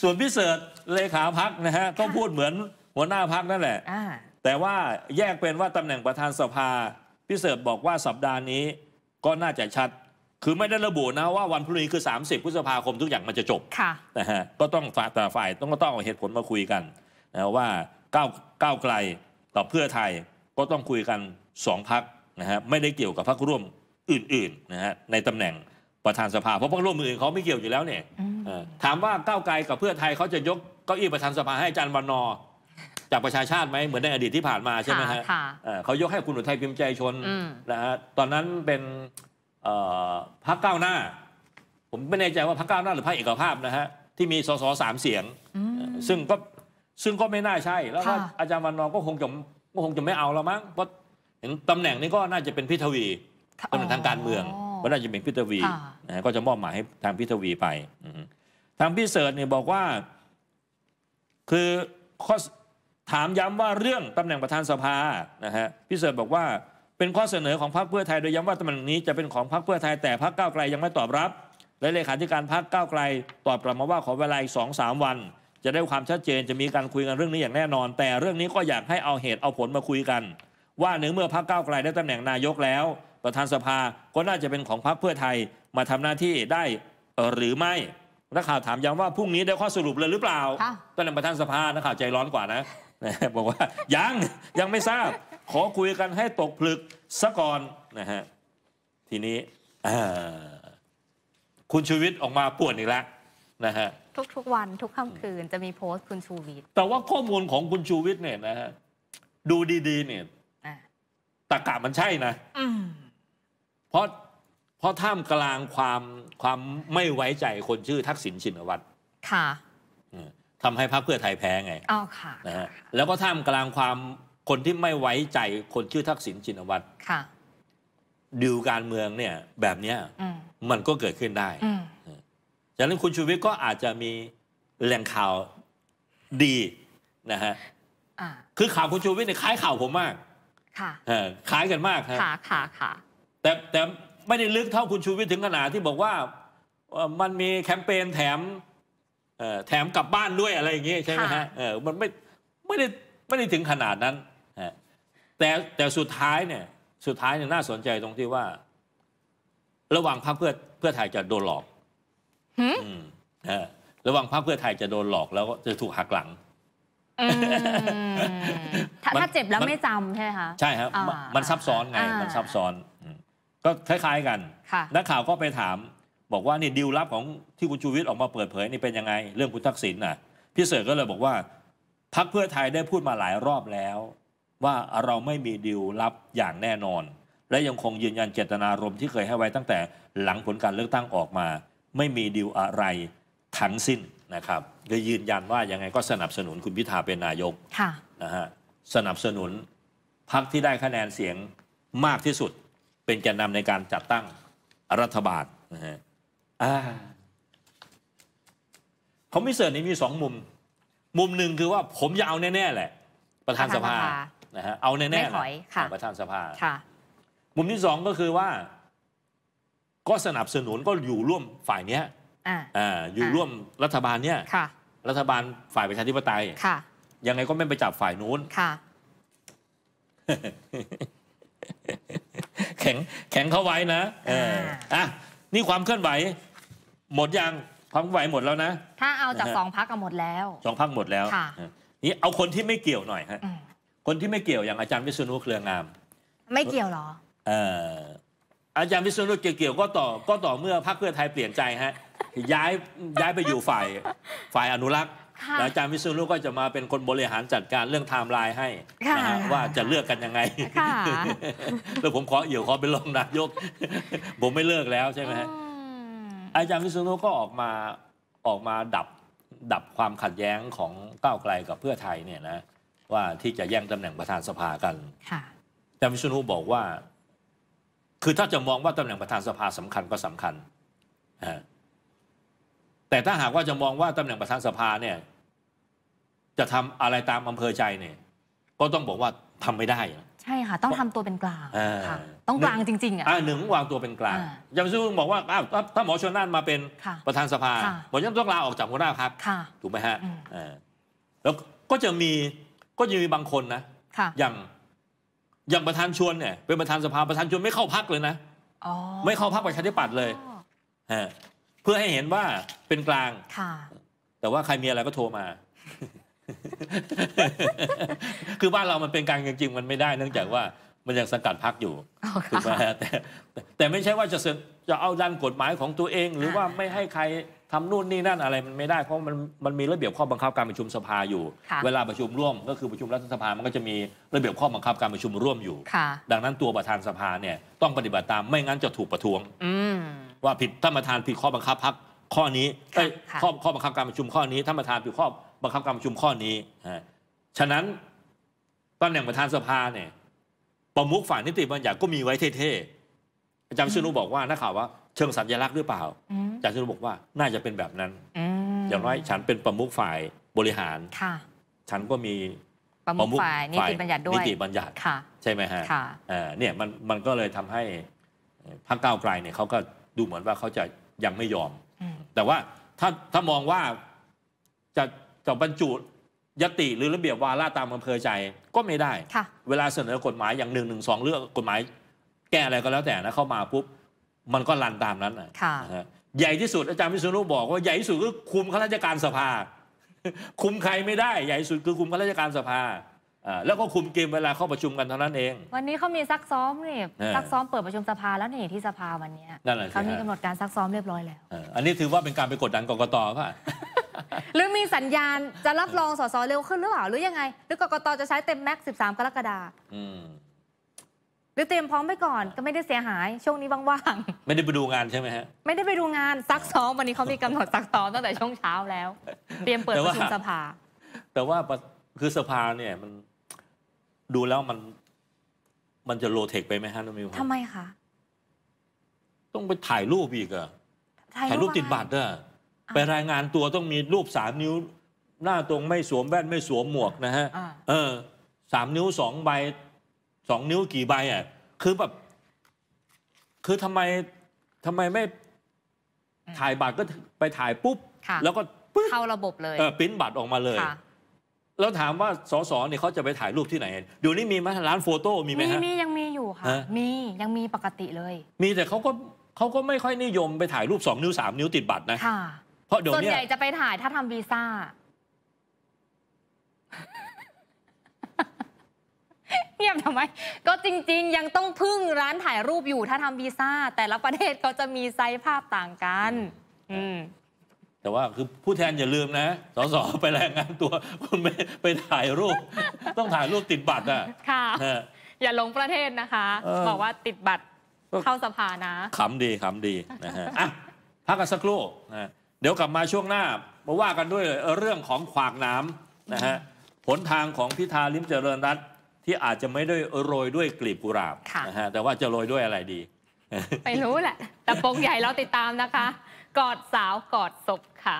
ส่วนพิเศษเลขาพักนะฮะก็พูดเหมือนหัวหน้าพักนั่นแหละ แต่ว่าแยกเป็นว่าตำแหน่งประธานสภา พิเศษบอกว่าสัปดาห์นี้ก็น่าจะชัด คือไม่ได้ระบุนะว่าวันพรุ่งนี้คือ 30 พฤษภาคมทุกอย่างมันจะจบะนะฮะก็ต้องฝ่ายแต่ฝ่ายต้องก็ต้องเอาเหตุผลมาคุยกันนะว่าก้าวก้าวไกลกับเพื่อไทยก็ต้องคุยกันสองพักนะฮะไม่ได้เกี่ยวกับพักร่วมอื่นๆนะฮะในตำแหน่งประธานสภาเพราะพวกร่วมอื่นเขาไม่เกี่ยวอยู่แล้วเนี่ยถามว่าก้าวไกลกับเพื่อไทยเขาจะยกเก้าอี้ประธานสภาให้อาจารย์วันนอ จากประชาชาติไหมเหมือนในอดีตที่ผ่านมาใช่ไหมฮะเขายกให้คุณอุทัยพิมพ์ใจชนนะฮะตอนนั้นเป็นพรรคก้าวหน้า ผมไม่แน่ใจว่าพรรคก้าวหน้าหรือพรรคเอกภาพนะฮะที่มีสสสามเสียงซึ่งก็ซึ่งก็ไม่น่าใช่แล้วก็อาจารย์วันนอก็คงจะก็คงจะไม่เอาแล้วมั้งเพราะเห็นตำแหน่งนี้ก็น่าจะเป็นพิทวีตำแหน่งทางการเมืองก็น่าจะเป็นพิทวีนะก็จะมอบหมายให้ทางพิทวีไปทางพิเศษเนี่ยบอกว่า คือข้อถามย้ำว่าเรื่องตำแหน่งประธานสภานะฮะพิเศษบอกว่า เป็นข้อเสนอของพรรคเพื่อไทยโดยย้ำว่าตำแหน่งนี้จะเป็นของพรรคเพื่อไทย แต่พรรคก้าวไกลยังไม่ตอบรับและเลขาธิการพรรคก้าวไกล ตอบกลับมาว่าขอเวลาอีกสองสามวัน จะได้ความชัดเจนจะมีการคุยกันเรื่องนี้อย่างแน่นอน แต่เรื่องนี้ก็อยากให้เอาเหตุเอาผลมาคุยกัน ว่าเนื้อเมื่อพรรคก้าวไกลได้ตำแหน่งนายกแล้วประธานสภาก็น่าจะเป็นของพรรคเพื่อไทย มาทำหน้าที่ได้ หรือไม่ นักข่าวถามย้ำว่าพรุ่งนี้ได้ข้อสรุปเลยหรือเปล่า ตอนนั้นประธานสภา นักข่าวใจร้อนกว่านะ บอกว่า ยังยังไม่ทราบ ขอคุยกันให้ตกผลึกซะก่อนนะฮะ ทีนี้ คุณชูวิทย์ออกมาป่วนอีกแล้วนะฮะ ทุกทุกวัน ทุกค่ำคืนจะมีโพสต์คุณชูวิทย์ แต่ว่าข้อมูลของคุณชูวิทย์เนี่ยนะฮะดูดี ๆ เนี่ยตะกะมันใช่ นะเพราะเพราะท่ามกลางความความไม่ไว้ใจคนชื่อทักษิณชินวัตร ค่ะทำให้พรรคเพื่อไทยแพ้ไงอ๋อค่ะนะฮะแล้วก็ท่ามกลางความคนที่ไม่ไว้ใจคนชื่อทักษิณชินวัตร ค่ะดิวการเมืองเนี่ย แบบเนี้ยมันก็เกิดขึ้นได้ฉะนั้นคุณชูวิทย์ก็อาจจะมีแหล่งข่าวดีนะฮะคือข่าวคุณชูวิทย์เนี่ยคล้ายข่าวผมมาก ค่ะคล้ายกันมากค่ะ ค่ะค่ะแต่แต่ไม่ได้ลึกเท่าคุณชูวิทย์ถึงขนาดที่บอกว่า มันมีแคมเปญแถมแถมกลับบ้านด้วยอะไรอย่างเงี้ยใช่ไหมฮะเออมันไม่ไม่ได้ ไม่ได้ถึงขนาดนั้น แต่แต่สุดท้ายเนี่ยสุดท้ายเนี่ยน่าสนใจตรงที่ว่า ระหว่างพรรคเพื่อเพื่อไทย จะโดนหลอก ระหว่างพรรคเพื่อไทย จะโดนหลอกแล้วก็จะถูกหักหลังถ้าเจ็บแล้วไม่จำใช่ไหมคะใช่ครับมันซับซ้อนไง มันซับซ้อนก็คล้ายๆกันนักข่าวก็ไปถามบอกว่านี่ดีลลับของที่คุณชูวิทย์ออกมาเปิดเผย นี่เป็นยังไง เรื่องคุณทักษิณน่ะพี่เสือก็เลยบอกว่าพักเพื่อไทยได้พูดมาหลายรอบแล้ว ว่าเราไม่มีดีลลับอย่างแน่นอน และยังคงยืนยันเจตนารมณ์ที่เคยให้ไว้ตั้งแต่หลังผลการเลือกตั้งออกมา ไม่มีดีลอะไรทั้งสิ้นนะครับก็ยืนยันว่ายังไงก็สนับสนุนคุณพิธาเป็นนายกะนะฮะสนับสนุนพรรคที่ได้คะแนนเสียงมากที่สุดเป็นแกนนำในการจัดตั้งรัฐบาลนะฮะคอมมิเซอร์นี้มีสองมุม มุมหนึ่งคือว่าผมจะเอาแน่ๆแหละ ประธานสภานะฮะเอาแน่ๆแหละประธานสภามุมที่สองก็คือว่า ก็สนับสนุนก็อยู่ร่วมฝ่ายเนี้ยอ่าอยู่ร่วมรัฐบาลเนี่ยรัฐบาลฝ่ายประชาธิปไตยยังไงก็ไม่ไปจับฝ่ายนู้นค่ะแข็งแข็งเข้าไว้นะออ่ะนี่ความเคลื่อนไหว หมดยังความเคลื่อนไหวหมดแล้วนะ ถ้าเอาจากสองพักก็หมดแล้ว สองพักหมดแล้วนี่เอาคนที่ไม่เกี่ยวหน่อยฮะคนที่ไม่เกี่ยวอย่างอาจารย์วิษณุเครืองาม ไม่เกี่ยวหรอเออ อาจารย์วิษณุเกี่ยวก็ต่อ ก็ต่อเมื่อพรรคเพื่อไทยเปลี่ยนใจฮะย้ายย้ายไปอยู่ฝ่ายฝ่ายอนุรักษ์อาจารย์วิศนุ ก็จะมาเป็นคนบริหารจัดการเรื่องไทม์ไลน์ให้นะฮะว่าจะเลือกกันยังไงแล้วผมขอเอี่ยวขอเป็นงนายก ผมไม่เลิกแล้วใช่ไหมอาจารย์วิศนุก็ออกมาออกมาดับดับความขัดแย้งของก้าวไกลกับเพื่อไทยเนี่ยนะว่าที่จะแย่งตำแหน่งประธานสภากันอาจารย์วิศนุบอกว่า คือถ้าจะมองว่าตำแหน่งประธานสภาสำคัญก็สำคัญแต่ถ้าหากว่าจะมองว่าตำแหน่งประธานสภาเนี่ย จะทำอะไรตามอำเภอใจเนี่ย ก็ต้องบอกว่าทำไม่ได้ ใช่ค่ะต้องทำตัวเป็นกลางค่ะต้องกลางจริงๆอ่ะหนึ่งวางตัวเป็นกลางยังซึ่งบอกว่าถ้าหมอชนน่านมาเป็นประธานสภาหมอชนน่นต้องลาออกจากหัวหน้าพักถูกไหมฮะแล้วก็จะมีก็จะมีบางคนนะอย่างอย่างประธานชวนเนี่ยเป็นประธานสภา ประธานชวนไม่เข้าพักเลยนะไม่เข้าพักประชาธิปัตย์เลยเพื่อให้เห็นว่าเป็นกลางค่ะแต่ว่าใครมีอะไรก็โทรมา คือบ้านเรามันเป็นกลางจริงๆมันไม่ได้ เนื่องจากว่ามันยังสังกัดพักอยู่ถูกไหมแต่แต่ไม่ใช่ว่าจะเจะเอาดันกฎหมายของตัวเอง หรือว่าไม่ให้ใครทำนู่นนี่นั่นอะไรมันไม่ได้เพราะมันมันมีระเบียบข้อบังคับการประชุมสภาอยู่ เวลาประชุมร่วมก็คือประชุมรัฐสภามันก็จะมีระเบียบข้อบังคับการประชุมร่วมอยู่ดังนั้นตัวประธานสภาเนี่ยต้องปฏิบัติตามไม่งั้นจะถูกประท้วงว่าผิดท่านประธานผิดข้อบังคับพักข้อนี้ไอ้ข้อข้อบังคับการประชุมข้อนี้ท่านประธานผิดข้อบังคับการประชุมข้อนี้ฉะนั้นตำแหน่งประธานสภาเนี่ย ประมุขฝ่ายนิติบัญญัติก็มีไว้เท่ๆอาจารย์ชินุบอกว่านักข่าวว่าเชิงสัญลักษณ์หรือเปล่าอาจารย์ชินุบอกว่าน่าจะเป็นแบบนั้นอย่างน้อยฉันเป็นประมุขฝ่ายบริหารค่ะฉันก็มีประมุขฝ่ายนิติบัญญัติด้วยนิติบัญญัติใช่ไหมฮะเนี่ยมันมันก็เลยทำให้พรรคก้าวไกลเนี่ยเขาก็ดูเหมือนว่าเขาจะยังไม่ยอม แต่ว่าถ้าถ้ามองว่าจะจะบรรจุยติหรือระเบียบวาระตามอำเภอใจ ก็ไม่ได้ เวลาเสนอกฎหมายอย่างหนึ่งหนึ่งสองเรื่องกฎหมายแก้อะไรก็แล้วแต่นะเข้ามาปุ๊บมันก็รันตามนั้นนะฮะใหญ่ที่สุดอาจารย์วิุนุบอก ว่าใหญ่ที่สุดคือคุมข้าราชการสภา คุมใครไม่ได้ ใหญ่ที่สุดคือคุมข้าราชการสภาแล้วก็คุมเกมเวลาเข้าประชุมกันเท่านั้นเอง วันนี้เขามีซักซ้อมนี่ ซักซ้อมเปิดประชุมสภาแล้วนี่ที่สภาวันนี้เขามีกำหนดการซักซ้อมเรียบร้อยแล้วอันนี้ถือว่าเป็นการไปกดดันกกตป่ะ หรือมีสัญญาณจะรับรองสสเร็วขึ้นหรือเปล่าหรือยังไงหรือกกตจะใช้เต็มแม็กซ์สสิบามกรกฎาคมหรือเตรียมพร้อมไปก่อนก็ไม่ได้เสียหายช่วงนี้ว่างๆไม่ได้ไปดูงานใช่ไหมฮะไม่ได้ไปดูงานซักซ้อมวันนี้เขามีกำหนดซักซ้อมตั้งแต่ช่วงเช้าแล้ว เตรียมเปิดประชุมสภา แต่ว่าคือสภาเนี่ยมันดูแล้วมันมันจะโลเทคไปไหมฮะน้องมิวทำไมคะต้องไปถ่ายรูปอีกอะถ่ายรูปติดบัตรอะไปรายงานตัวต้องมีรูปสามนิ้ว หน้าตรงไม่สวมแว่นไม่สวมหมวก นะฮะเออสามนิ้วสองใบสองนิ้วกี่ใบอ่ะคือแบบ คือทำไมทำไมไม่ ถ่ายบัตรก็ไปถ่ายปุ๊บแล้วก็เข้าระบบเลย เออปิ้นบัตรออกมาเลยแล้วถามว่าสสเนี่ยเขาจะไปถ่ายรูปที่ไหนเดี๋ยวนี้มีไหมร้านโฟโต้มีไหมมีฮะมี ยังมีอยู่ค่ะ มียังมีปกติเลย มีแต่เขาก็เขาก็ไม่ค่อยนิยมไปถ่ายรูป2นิ้ว 3 นิ้ว ติดบัตรนะค่ะเพราะเดี๋ยวนี้ส่วนใหญ่จะไปถ่ายถ้าทำวีซ่าเงียบทำไม ก็จริง ๆ ยังต้องพึ่งร้านถ่ายรูปอยู่ถ้าทำวีซ่า แต่ละประเทศเขาจะมีไซส์ภาพต่างกัน อืมว่าคือผู้แทนอย่าลืมนะ สสไปแรงงานตัวคุณไม่ไปถ่ายรูป ต้องถ่ายรูปติดบัตรอ่ะค่ะอย่าหลงประเทศนะคะ บอกว่าติดบัตร เข้าสภานะขำดีขำดีนะฮะอ่ะ พักกันสักครู่นะเดี๋ยวกลับมาช่วงหน้ามาว่ากันด้วยเรื่องของขวากน้ำนะฮะผลทางของพิธาลิมเจริญรัตน์ที่อาจจะไม่ได้โรยด้วยกลีบกุหลาบนะฮะแต่ว่าจะโรยด้วยอะไรดีไปรู้แหละแต่ปงใหญ่เราติดตามนะคะกอดสาว กอดศพค่ะ